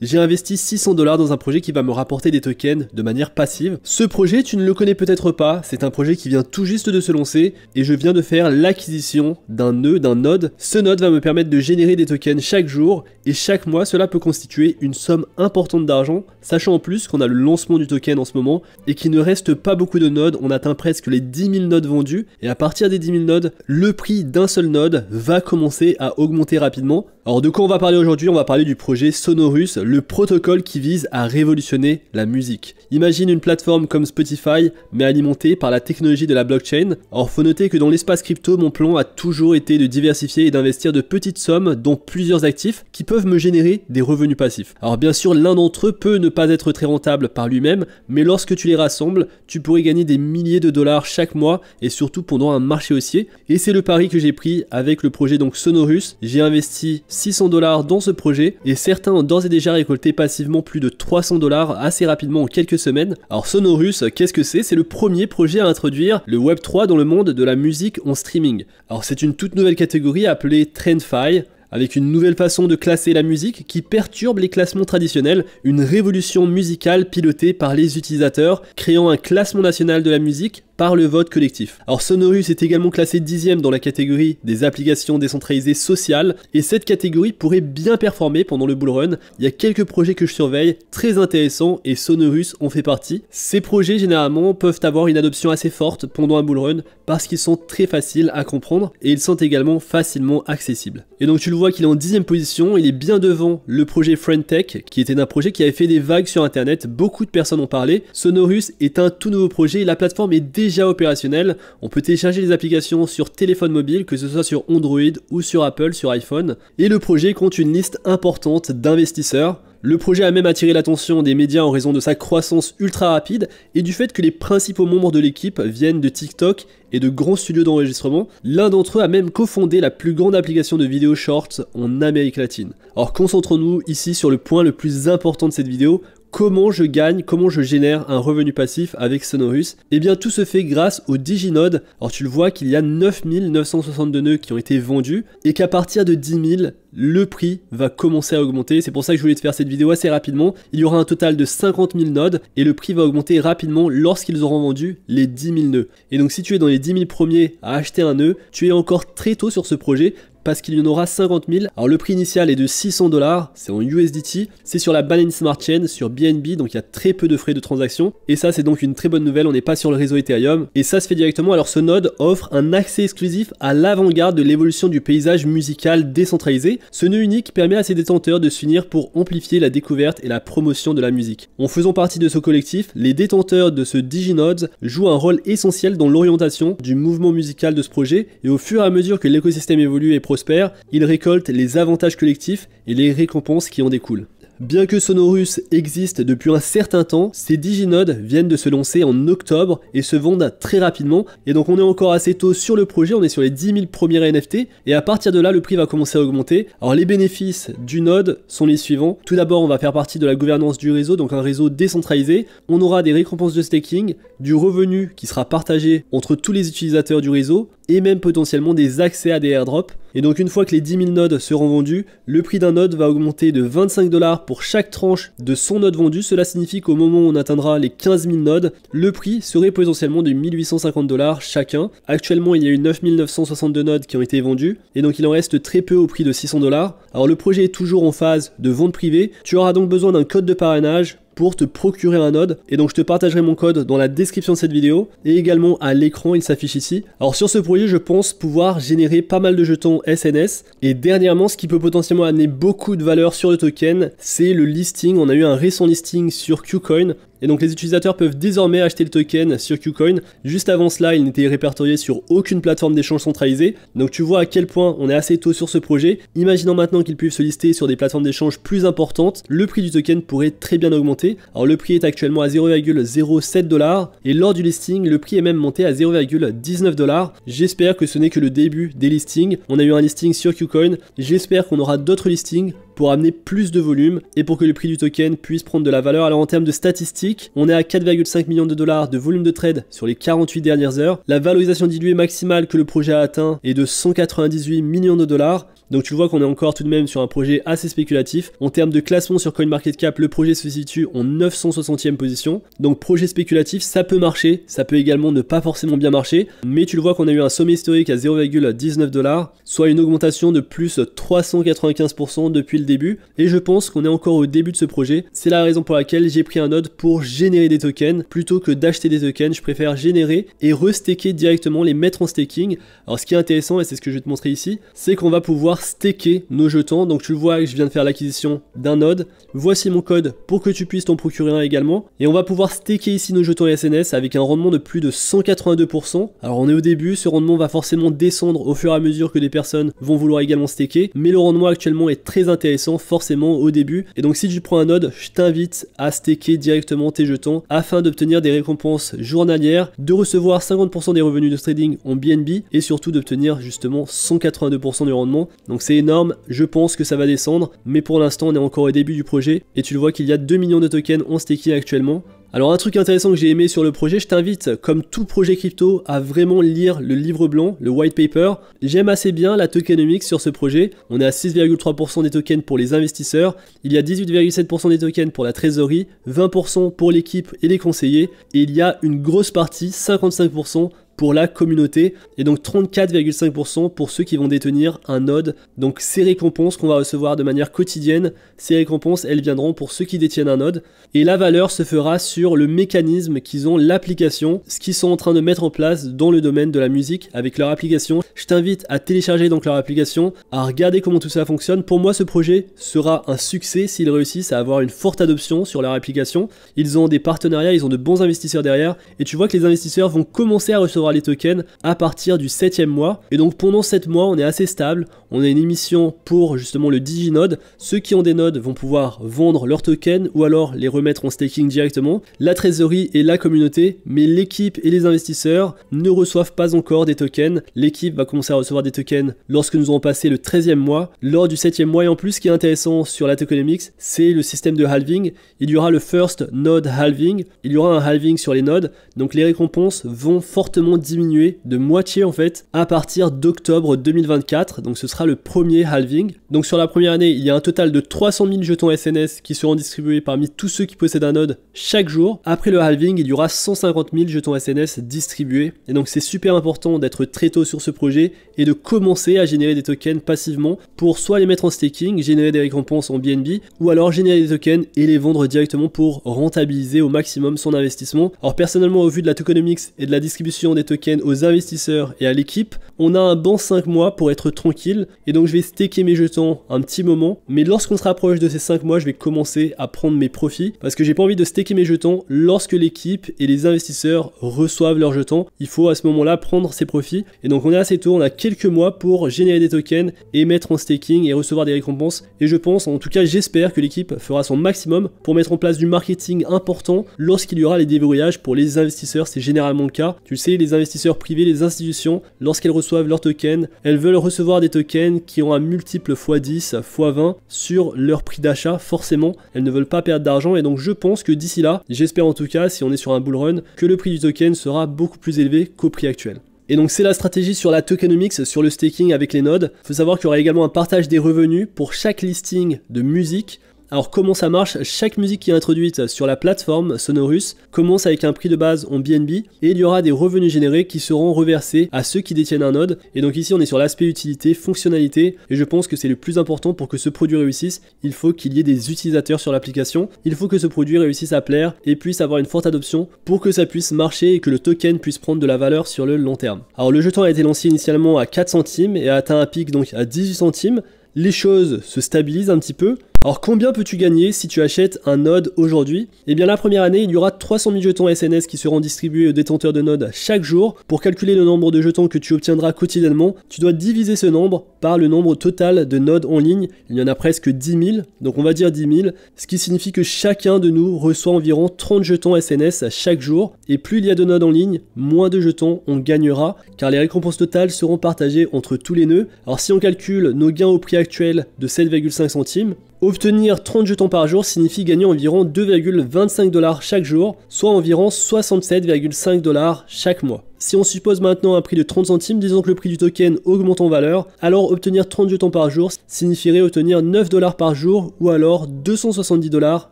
J'ai investi 600 dollars dans un projet qui va me rapporter des tokens de manière passive. Ce projet, tu ne le connais peut-être pas, c'est un projet qui vient tout juste de se lancer et je viens de faire l'acquisition d'un nœud, d'un node. Ce node va me permettre de générer des tokens chaque jour et chaque mois, cela peut constituer une somme importante d'argent, sachant en plus qu'on a le lancement du token en ce moment et qu'il ne reste pas beaucoup de nodes, on atteint presque les 10 000 nodes vendus et à partir des 10 000 nodes, le prix d'un seul node va commencer à augmenter rapidement. Alors de quoi on va parler aujourd'hui On va parler du projet Sonorus le protocole qui vise à révolutionner la musique. Imagine une plateforme comme Spotify, mais alimentée par la technologie de la blockchain. Or, faut noter que dans l'espace crypto, mon plan a toujours été de diversifier et d'investir de petites sommes dans plusieurs actifs qui peuvent me générer des revenus passifs. Alors bien sûr, l'un d'entre eux peut ne pas être très rentable par lui-même, mais lorsque tu les rassembles, tu pourrais gagner des milliers de dollars chaque mois et surtout pendant un marché haussier. Et c'est le pari que j'ai pris avec le projet donc Sonorus. J'ai investi 600 dollars dans ce projet et certains ont d'ores et déjà récolté passivement plus de 300 dollars assez rapidement en quelques semaines. Alors Sonorus, qu'est-ce que c'est C'est le premier projet à introduire le Web3 dans le monde de la musique en streaming. Alors c'est une toute nouvelle catégorie appelée TrendFi avec une nouvelle façon de classer la musique qui perturbe les classements traditionnels, une révolution musicale pilotée par les utilisateurs, créant un classement national de la musique par le vote collectif. Alors Sonorus est également classé dixième dans la catégorie des applications décentralisées sociales et cette catégorie pourrait bien performer pendant le bull run. Il y a quelques projets que je surveille très intéressants et Sonorus en fait partie. Ces projets généralement peuvent avoir une adoption assez forte pendant un bull run parce qu'ils sont très faciles à comprendre et ils sont également facilement accessibles. Et donc tu le vois qu'il est en dixième position, il est bien devant le projet FriendTech qui était un projet qui avait fait des vagues sur internet, beaucoup de personnes ont parlé. Sonorus est un tout nouveau projet, la plateforme est déjà opérationnel. On peut télécharger les applications sur téléphone mobile, que ce soit sur Android ou sur Apple, sur iPhone. Et le projet compte une liste importante d'investisseurs. Le projet a même attiré l'attention des médias en raison de sa croissance ultra rapide et du fait que les principaux membres de l'équipe viennent de TikTok et de grands studios d'enregistrement. L'un d'entre eux a même cofondé la plus grande application de vidéos shorts en Amérique latine. Alors concentrons-nous ici sur le point le plus important de cette vidéo, Comment je gagne, comment je génère un revenu passif avec Sonorus Eh bien tout se fait grâce au Diginode. Alors tu le vois qu'il y a 9962 nœuds qui ont été vendus et qu'à partir de 10 000, le prix va commencer à augmenter. C'est pour ça que je voulais te faire cette vidéo assez rapidement. Il y aura un total de 50 000 nodes et le prix va augmenter rapidement lorsqu'ils auront vendu les 10 000 nœuds. Et donc si tu es dans les 10 000 premiers à acheter un nœud, tu es encore très tôt sur ce projet parce qu'il y en aura 50 000. Alors le prix initial est de 600 dollars, c'est en USDT, c'est sur la Binance Smart Chain, sur BNB, donc il y a très peu de frais de transaction. Et ça c'est donc une très bonne nouvelle, on n'est pas sur le réseau Ethereum. Et ça se fait directement, alors ce node offre un accès exclusif à l'avant-garde de l'évolution du paysage musical décentralisé. Ce nœud unique permet à ses détenteurs de s'unir pour amplifier la découverte et la promotion de la musique. En faisant partie de ce collectif, les détenteurs de ce DigiNodes jouent un rôle essentiel dans l'orientation du mouvement musical de ce projet et au fur et à mesure que l'écosystème évolue et prospère, il récolte les avantages collectifs et les récompenses qui en découlent. Bien que Sonorus existe depuis un certain temps, ces diginodes viennent de se lancer en octobre et se vendent très rapidement. Et donc on est encore assez tôt sur le projet, on est sur les 10 000 premiers NFT. Et à partir de là, le prix va commencer à augmenter. Alors les bénéfices du node sont les suivants. Tout d'abord, on va faire partie de la gouvernance du réseau, donc un réseau décentralisé. On aura des récompenses de staking, du revenu qui sera partagé entre tous les utilisateurs du réseau et même potentiellement des accès à des airdrops. Et donc une fois que les 10 000 nodes seront vendus, le prix d'un node va augmenter de 25 dollars pour chaque tranche de son nodes vendu. Cela signifie qu'au moment où on atteindra les 15 000 nodes, le prix serait potentiellement de 1850 dollars chacun. Actuellement, il y a eu 9962 nodes qui ont été vendus et donc il en reste très peu au prix de 600 dollars. Alors le projet est toujours en phase de vente privée. Tu auras donc besoin d'un code de parrainage pour te procurer un node. Et donc je te partagerai mon code dans la description de cette vidéo et également à l'écran, il s'affiche ici. Alors sur ce projet, je pense pouvoir générer pas mal de jetons SNS. Et dernièrement, ce qui peut potentiellement amener beaucoup de valeur sur le token, c'est le listing. On a eu un récent listing sur Qcoin et donc les utilisateurs peuvent désormais acheter le token sur KuCoin. Juste avant cela, il n'était répertorié sur aucune plateforme d'échange centralisée. Donc tu vois à quel point on est assez tôt sur ce projet. Imaginons maintenant qu'ils puissent se lister sur des plateformes d'échange plus importantes, le prix du token pourrait très bien augmenter. Alors le prix est actuellement à 0,07 dollars et lors du listing, le prix est même monté à 0,19 dollars. J'espère que ce n'est que le début des listings. On a eu un listing sur KuCoin. J'espère qu'on aura d'autres listings pour amener plus de volume et pour que le prix du token puisse prendre de la valeur. Alors en termes de statistiques, on est à 4,5 millions de dollars de volume de trade sur les 48 dernières heures. La valorisation diluée maximale que le projet a atteint est de 198 millions de dollars. Donc tu le vois qu'on est encore tout de même sur un projet assez spéculatif. En termes de classement sur CoinMarketCap, le projet se situe en 960e position. Donc projet spéculatif, ça peut marcher, ça peut également ne pas forcément bien marcher, mais tu le vois qu'on a eu un sommet historique à 0,19 dollars, soit une augmentation de plus 395% depuis le début. Et je pense qu'on est encore au début de ce projet. C'est la raison pour laquelle j'ai pris un node pour générer des tokens plutôt que d'acheter des tokens. Je préfère générer et restaker directement, les mettre en staking. Alors ce qui est intéressant et c'est ce que je vais te montrer ici, c'est qu'on va pouvoir staker nos jetons. Donc tu le vois que je viens de faire l'acquisition d'un node. Voici mon code pour que tu puisses t'en procurer un également. Et on va pouvoir staker ici nos jetons SNS avec un rendement de plus de 182%. Alors on est au début, ce rendement va forcément descendre au fur et à mesure que des personnes vont vouloir également staker. Mais le rendement actuellement est très intéressant forcément au début. Et donc si tu prends un node, je t'invite à staker directement tes jetons afin d'obtenir des récompenses journalières, de recevoir 50% des revenus de trading en BNB et surtout d'obtenir justement 182% du rendement. Donc c'est énorme, je pense que ça va descendre, mais pour l'instant on est encore au début du projet, et tu le vois qu'il y a 2 millions de tokens en staking actuellement, alors un truc intéressant que j'ai aimé sur le projet, je t'invite, comme tout projet crypto, à vraiment lire le livre blanc, le white paper. J'aime assez bien la tokenomics sur ce projet. On est à 6,3% des tokens pour les investisseurs, il y a 18,7% des tokens pour la trésorerie, 20% pour l'équipe et les conseillers, et il y a une grosse partie, 55%, pour la communauté et donc 34,5% pour ceux qui vont détenir un node. Donc ces récompenses qu'on va recevoir de manière quotidienne, ces récompenses elles viendront pour ceux qui détiennent un node et la valeur se fera sur le mécanisme qu'ils ont, l'application, ce qu'ils sont en train de mettre en place dans le domaine de la musique avec leur application. Je t'invite à télécharger donc leur application, à regarder comment tout ça fonctionne. Pour moi ce projet sera un succès s'ils réussissent à avoir une forte adoption sur leur application. Ils ont des partenariats, ils ont de bons investisseurs derrière et tu vois que les investisseurs vont commencer à recevoir les tokens à partir du 7 mois. Et donc pendant 7 mois, on est assez stable. On a une émission pour justement le DigiNode. Ceux qui ont des nodes vont pouvoir vendre leurs tokens ou alors les remettre en staking directement. La trésorerie et la communauté, mais l'équipe et les investisseurs ne reçoivent pas encore des tokens. L'équipe va commencer à recevoir des tokens lorsque nous aurons passé le 13e mois. Lors du 7e mois, et en plus, ce qui est intéressant sur la tokenomics, c'est le système de halving. Il y aura le first node halving. Il y aura un halving sur les nodes. Donc les récompenses vont fortement diminuer de moitié en fait à partir d'octobre 2024. Donc ce sera le premier halving. Donc sur la première année, il y a un total de 300 000 jetons SNS qui seront distribués parmi tous ceux qui possèdent un node chaque jour. Après le halving, il y aura 150 000 jetons SNS distribués. Et donc c'est super important d'être très tôt sur ce projet et de commencer à générer des tokens passivement pour soit les mettre en staking, générer des récompenses en BNB, ou alors générer des tokens et les vendre directement pour rentabiliser au maximum son investissement. Alors personnellement, au vu de la tokenomics et de la distribution des tokens aux investisseurs et à l'équipe, on a un bon 5 mois pour être tranquille et donc je vais staker mes jetons un petit moment. Mais lorsqu'on se rapproche de ces 5 mois, je vais commencer à prendre mes profits parce que j'ai pas envie de staker mes jetons lorsque l'équipe et les investisseurs reçoivent leurs jetons. Il faut à ce moment-là prendre ses profits et donc on est assez tôt, on a quelques mois pour générer des tokens et mettre en staking et recevoir des récompenses. Et je pense, en tout cas j'espère que l'équipe fera son maximum pour mettre en place du marketing important lorsqu'il y aura les déverrouillages pour les investisseurs, c'est généralement le cas. Tu sais, les investisseurs privés, les institutions, lorsqu'elles reçoivent leurs tokens, elles veulent recevoir des tokens qui ont un multiple x10, x20 sur leur prix d'achat, forcément, elles ne veulent pas perdre d'argent et donc je pense que d'ici là, j'espère en tout cas, si on est sur un bull run, que le prix du token sera beaucoup plus élevé qu'au prix actuel. Et donc c'est la stratégie sur la tokenomics, sur le staking avec les nodes. Faut savoir qu'il y aura également un partage des revenus pour chaque listing de musique. Alors comment ça marche Chaque musique qui est introduite sur la plateforme Sonorus commence avec un prix de base en BNB et il y aura des revenus générés qui seront reversés à ceux qui détiennent un node. Et donc ici on est sur l'aspect utilité, fonctionnalité et je pense que c'est le plus important pour que ce produit réussisse. Il faut qu'il y ait des utilisateurs sur l'application, il faut que ce produit réussisse à plaire et puisse avoir une forte adoption pour que ça puisse marcher et que le token puisse prendre de la valeur sur le long terme. Alors le jeton a été lancé initialement à 4 centimes et a atteint un pic donc à 18 centimes les choses se stabilisent un petit peu, alors combien peux-tu gagner si tu achètes un node aujourd'hui Eh bien la première année, il y aura 300 000 jetons SNS qui seront distribués aux détenteurs de nodes chaque jour. Pour calculer le nombre de jetons que tu obtiendras quotidiennement, tu dois diviser ce nombre par le nombre total de nodes en ligne. Il y en a presque 10 000, donc on va dire 10 000, ce qui signifie que chacun de nous reçoit environ 30 jetons SNS chaque jour. Et plus il y a de nodes en ligne, moins de jetons on gagnera, car les récompenses totales seront partagées entre tous les nœuds. Alors si on calcule nos gains au prix actuel de 7,5 centimes, Obtenir 30 jetons par jour signifie gagner environ 2,25 dollars chaque jour, soit environ 67,5 dollars chaque mois. Si on suppose maintenant un prix de 30 centimes, disons que le prix du token augmente en valeur, alors obtenir 30 jetons par jour signifierait obtenir 9 dollars par jour ou alors 270 dollars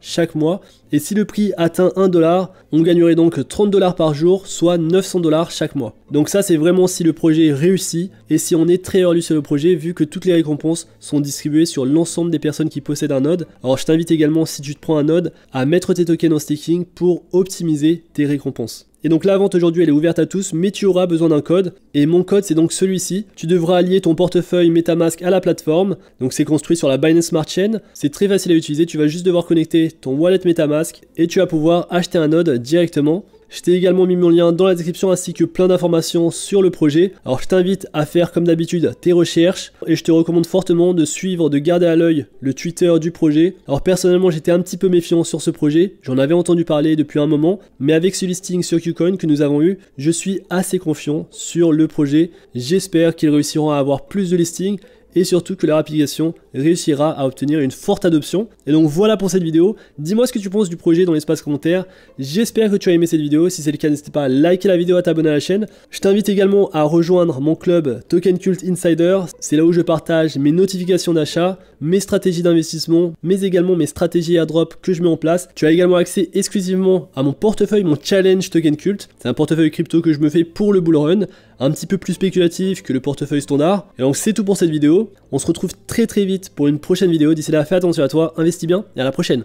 chaque mois. Et si le prix atteint 1 dollar, on gagnerait donc 30 dollars par jour, soit 900 dollars chaque mois. Donc ça c'est vraiment si le projet réussit et si on est très heureux sur le projet vu que toutes les récompenses sont distribuées sur l'ensemble des personnes qui possèdent un node. Alors je t'invite également si tu te prends un node à mettre tes tokens en staking pour optimiser tes récompenses. Et donc la vente aujourd'hui elle est ouverte à tous, mais tu auras besoin d'un code. Et mon code c'est donc celui-ci. Tu devras allier ton portefeuille MetaMask à la plateforme. Donc c'est construit sur la Binance Smart Chain. C'est très facile à utiliser. Tu vas juste devoir connecter ton wallet MetaMask et tu vas pouvoir acheter un node directement. Je t'ai également mis mon lien dans la description ainsi que plein d'informations sur le projet. Alors je t'invite à faire comme d'habitude tes recherches et je te recommande fortement de suivre, de garder à l'œil le Twitter du projet. Alors personnellement j'étais un petit peu méfiant sur ce projet, j'en avais entendu parler depuis un moment, mais avec ce listing sur KuCoin que nous avons eu, je suis assez confiant sur le projet. J'espère qu'ils réussiront à avoir plus de listings et surtout que leur application réussira à obtenir une forte adoption. Et donc voilà pour cette vidéo, dis-moi ce que tu penses du projet dans l'espace commentaire, j'espère que tu as aimé cette vidéo, si c'est le cas n'hésite pas à liker la vidéo, à t'abonner à la chaîne. Je t'invite également à rejoindre mon club Token Cult Insider, c'est là où je partage mes notifications d'achat, mes stratégies d'investissement, mais également mes stratégies drop que je mets en place. Tu as également accès exclusivement à mon portefeuille, mon challenge Token Cult, c'est un portefeuille crypto que je me fais pour le bull run, un petit peu plus spéculatif que le portefeuille standard. Et donc c'est tout pour cette vidéo. On se retrouve très très vite pour une prochaine vidéo. D'ici là, fais attention à toi, investis bien et à la prochaine.